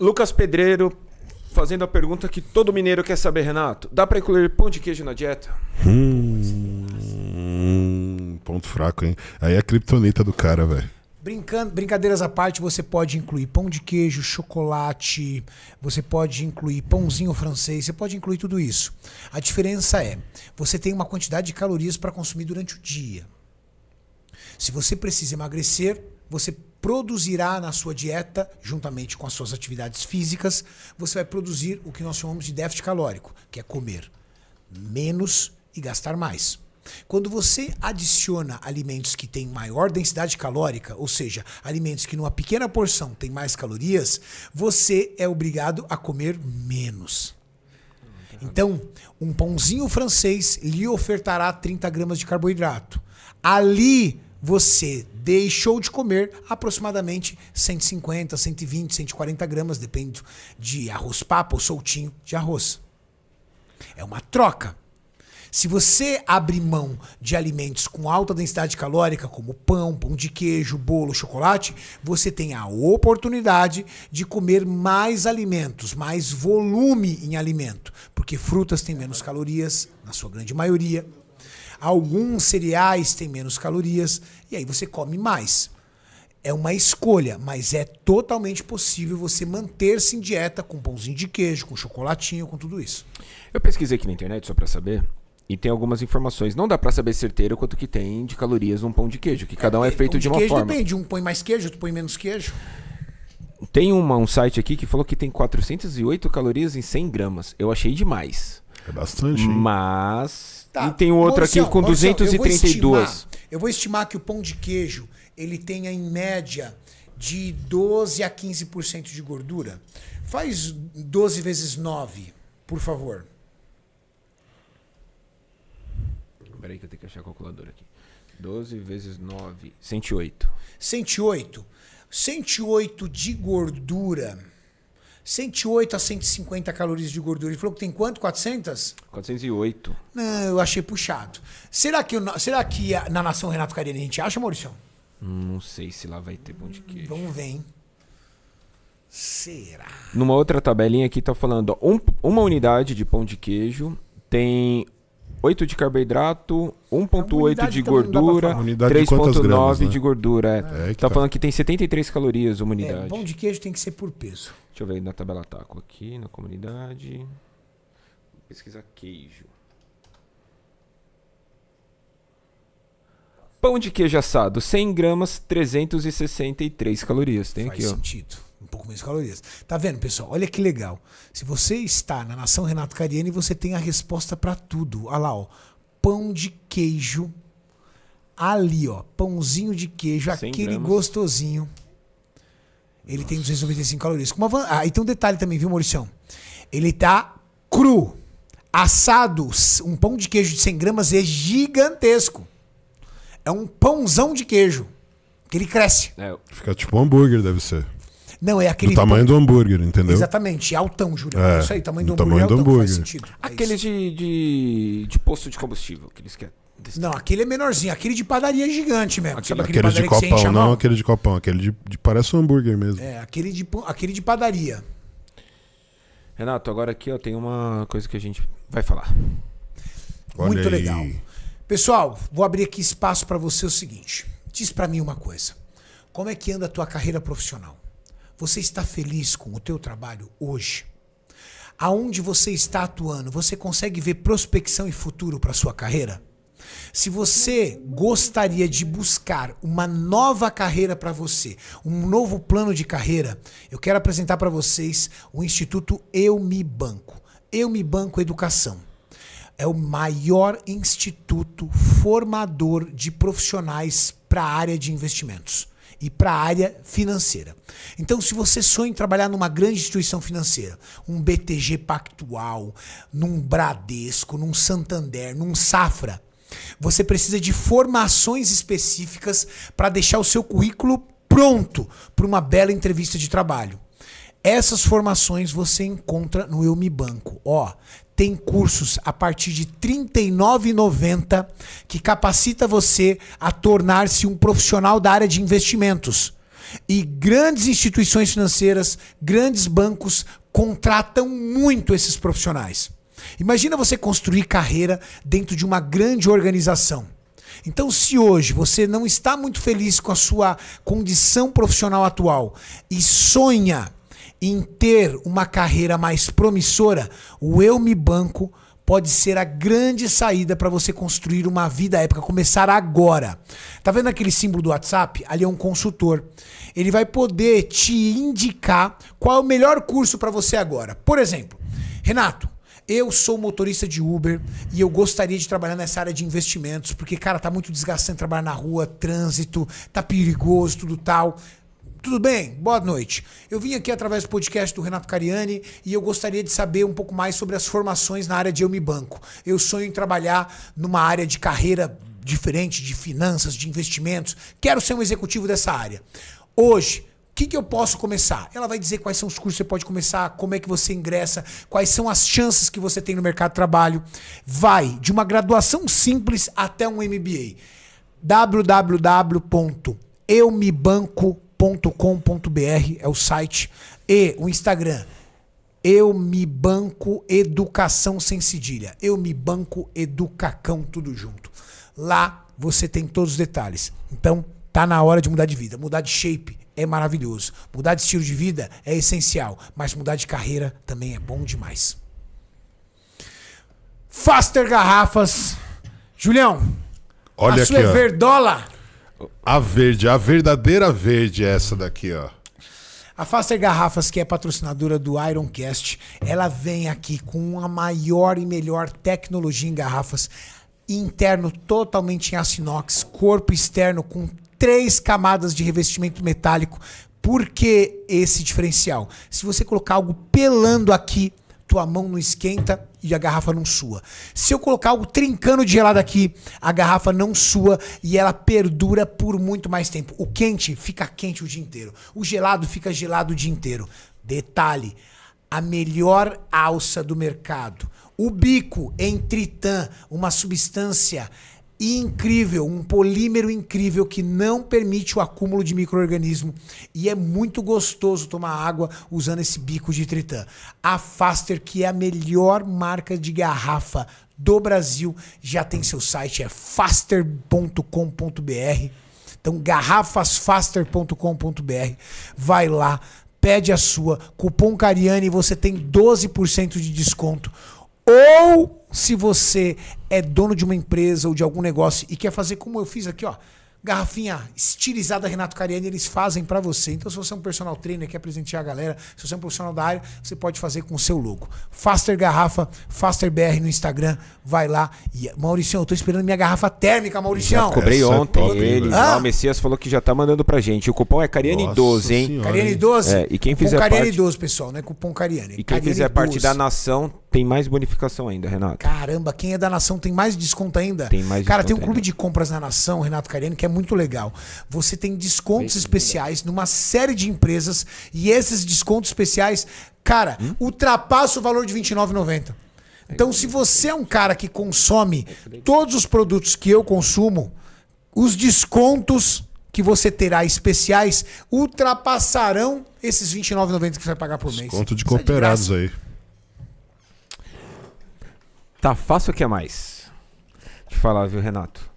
Lucas Pedreiro fazendo a pergunta que todo mineiro quer saber, Renato. Dá para incluir pão de queijo na dieta? Hum, ponto fraco, hein? Aí é a criptonita do cara, velho. Brincando, brincadeiras à parte, você pode incluir pão de queijo, chocolate, você pode incluir pãozinho francês, você pode incluir tudo isso. A diferença é, você tem uma quantidade de calorias para consumir durante o dia. Se você precisa emagrecer, você produzirá na sua dieta, juntamente com as suas atividades físicas, você vai produzir o que nós chamamos de déficit calórico, que é comer menos e gastar mais. Quando você adiciona alimentos que têm maior densidade calórica, ou seja, alimentos que numa pequena porção têm mais calorias, você é obrigado a comer menos. Então, um pãozinho francês lhe ofertará 30 gramas de carboidrato. Ali você deixou de comer aproximadamente 150, 120, 140 gramas, depende de arroz papo ou soltinho de arroz. É uma troca. Se você abre mão de alimentos com alta densidade calórica, como pão, pão de queijo, bolo, chocolate, você tem a oportunidade de comer mais alimentos, mais volume em alimento, porque frutas têm menos calorias, na sua grande maioria, Alguns cereais têm menos calorias e aí você come mais. É uma escolha, mas é totalmente possível você manter-se em dieta com pãozinho de queijo, com chocolatinho, com tudo isso. Eu pesquisei aqui na internet só para saber e tem algumas informações. Não dá para saber certeiro quanto que tem de calorias um pão de queijo, que cada um é, é feito de, de, uma queijo forma. Depende, um põe mais queijo, outro põe menos queijo. Tem uma, um site aqui que falou que tem 408 calorias em 100 gramas. Eu achei demais. É bastante. Hein? Mas Tá. E tem outro Maurício, aqui com Maurício, 232. Eu vou, estimar, eu vou estimar que o pão de queijo ele tenha em média de 12 a 15% de gordura. Faz 12 vezes 9, por favor. Peraí que eu tenho que achar a calculadora aqui. 12 vezes 9, 108. 108. 108 de gordura 108 a 150 calorias de gordura. Ele falou que tem quanto? 400? 408. Não, eu achei puxado. Será que, será que na nação Renato Cariani a gente acha, Maurício? Não sei se lá vai ter pão de queijo. Vamos ver, hein? Será? Numa outra tabelinha aqui tá falando, ó, um, uma unidade de pão de queijo tem 8 de carboidrato, 1.8 de gordura, 3.9 de, né? gordura. É. é tá, tá, falando que tem 73 calorias uma é, unidade. É, pão de queijo tem que ser por peso. Deixa eu ver na tabela taco aqui, na comunidade. Vou pesquisar queijo. Pão de queijo assado, 100 gramas, 363 calorias. Tem Faz aqui, ó. sentido pouco menos calorias. Tá vendo, pessoal? Olha que legal. Se você está na Nação Renato Cariani, você tem a resposta para tudo. Olha lá, ó. Pão de queijo. Ali, ó. Pãozinho de queijo, aquele gramas. gostosinho. Ele Nossa. tem 295 calorias. Com uma Ah, e tem um detalhe também, viu, Mauricião? Ele tá cru. Assado, um pão de queijo de 100 gramas é gigantesco. É um pãozão de queijo. Que ele cresce. É. Fica tipo um hambúrguer, deve ser. Não, é aquele. Do tamanho do hambúrguer, entendeu? Exatamente, altão, Júlio. É, é isso aí, tamanho do, do hambúrguer. Tamanho do hambúrguer. Faz sentido. É aquele de, de, de posto de combustível que eles querem. Não, aquele é menorzinho. Aquele de padaria é gigante mesmo. Aquele, aquele, aquele de copão, não aquele de copão. Aquele de, de, parece um hambúrguer mesmo. É, aquele de, aquele de padaria. Renato, agora aqui ó, tem uma coisa que a gente vai falar. Olha Muito aí. legal. Pessoal, vou abrir aqui espaço para você o seguinte. Diz para mim uma coisa. Como é que anda a tua carreira profissional? Você está feliz com o teu trabalho hoje? Aonde você está atuando, você consegue ver prospecção e futuro para sua carreira? Se você gostaria de buscar uma nova carreira para você, um novo plano de carreira, eu quero apresentar para vocês o Instituto Eu Me Banco. Eu Me Banco Educação é o maior instituto formador de profissionais para a área de investimentos e para a área financeira. Então, se você sonha em trabalhar numa grande instituição financeira, um BTG Pactual, num Bradesco, num Santander, num Safra, você precisa de formações específicas para deixar o seu currículo pronto para uma bela entrevista de trabalho. Essas formações você encontra no Eu Me Banco. Ó, tem cursos a partir de R$ 39,90 que capacita você a tornar-se um profissional da área de investimentos. E grandes instituições financeiras, grandes bancos contratam muito esses profissionais. Imagina você construir carreira dentro de uma grande organização. Então, se hoje você não está muito feliz com a sua condição profissional atual e sonha em ter uma carreira mais promissora, o Eu Me Banco pode ser a grande saída para você construir uma vida épica, começar agora. Tá vendo aquele símbolo do WhatsApp? Ali é um consultor. Ele vai poder te indicar qual é o melhor curso para você agora. Por exemplo, Renato, eu sou motorista de Uber e eu gostaria de trabalhar nessa área de investimentos, porque, cara, tá muito desgastante trabalhar na rua, trânsito, tá perigoso, tudo tal. Tudo bem? Boa noite. Eu vim aqui através do podcast do Renato Cariani e eu gostaria de saber um pouco mais sobre as formações na área de Eu Me Banco. Eu sonho em trabalhar numa área de carreira diferente, de finanças, de investimentos. Quero ser um executivo dessa área. Hoje, o que, que eu posso começar? Ela vai dizer quais são os cursos que você pode começar, como é que você ingressa, quais são as chances que você tem no mercado de trabalho. Vai de uma graduação simples até um MBA. www.eumebanco.com eumebanco.com.br é o site e o Instagram. Eu me banco educação sem cedilha. Eu me banco educacão tudo junto. Lá você tem todos os detalhes. Então, tá na hora de mudar de vida, mudar de shape é maravilhoso. Mudar de estilo de vida é essencial, mas mudar de carreira também é bom demais. Faster Garrafas. Julião, Olha a sua aqui, verdola. Ó. A verde, a verdadeira verde é essa daqui, ó. A Faster Garrafas, que é patrocinadora do Ironcast, ela vem aqui com a maior e melhor tecnologia em garrafas. Interno totalmente em aço inox, corpo externo com três camadas de revestimento metálico. Por que esse diferencial? Se você colocar algo pelando aqui, tua mão não esquenta e a garrafa não sua. Se eu colocar algo trincando de gelado aqui, a garrafa não sua e ela perdura por muito mais tempo. O quente fica quente o dia inteiro. O gelado fica gelado o dia inteiro. Detalhe: a melhor alça do mercado. O bico em tritã, uma substância incrível, um polímero incrível que não permite o acúmulo de microorganismo e é muito gostoso tomar água usando esse bico de tritã. A Faster, que é a melhor marca de garrafa do Brasil, já tem seu site, é faster.com.br. Então, garrafasfaster.com.br. Vai lá, pede a sua. Cupom Cariani, você tem 12% de desconto. Ou se você é dono de uma empresa ou de algum negócio e quer fazer como eu fiz aqui, ó, garrafinha estilizada Renato Cariani, eles fazem para você. Então, se você é um personal trainer, quer presentear a galera, se você é um profissional da área, você pode fazer com o seu logo. Faster Garrafa, Faster BR no Instagram, vai lá. E, é. Mauricião, eu tô esperando minha garrafa térmica, Mauricião. Já cobrei Essa é ontem é ele. Ah? O Messias falou que já tá mandando pra gente. O cupom é Cariani12, hein? Cariani12? É, e quem fizer cupom parte... Cariani12, pessoal, né? Cupom Cariani. E quem Cariani fizer parte da nação tem mais bonificação ainda, Renato. Caramba, quem é da nação tem mais desconto ainda? Tem mais Cara, tem um clube ainda. de compras na nação, Renato Cariani, que é muito legal. Você tem descontos Bem, especiais numa série de empresas e esses descontos especiais, cara, hum? ultrapassa o valor de R$29,90. Então, se você é um cara que consome todos os produtos que eu consumo, os descontos que você terá especiais ultrapassarão esses R$29,90 que você vai pagar por mês. Desconto de cooperados é de aí. Tá fácil o que é mais? Te falar, viu, Renato?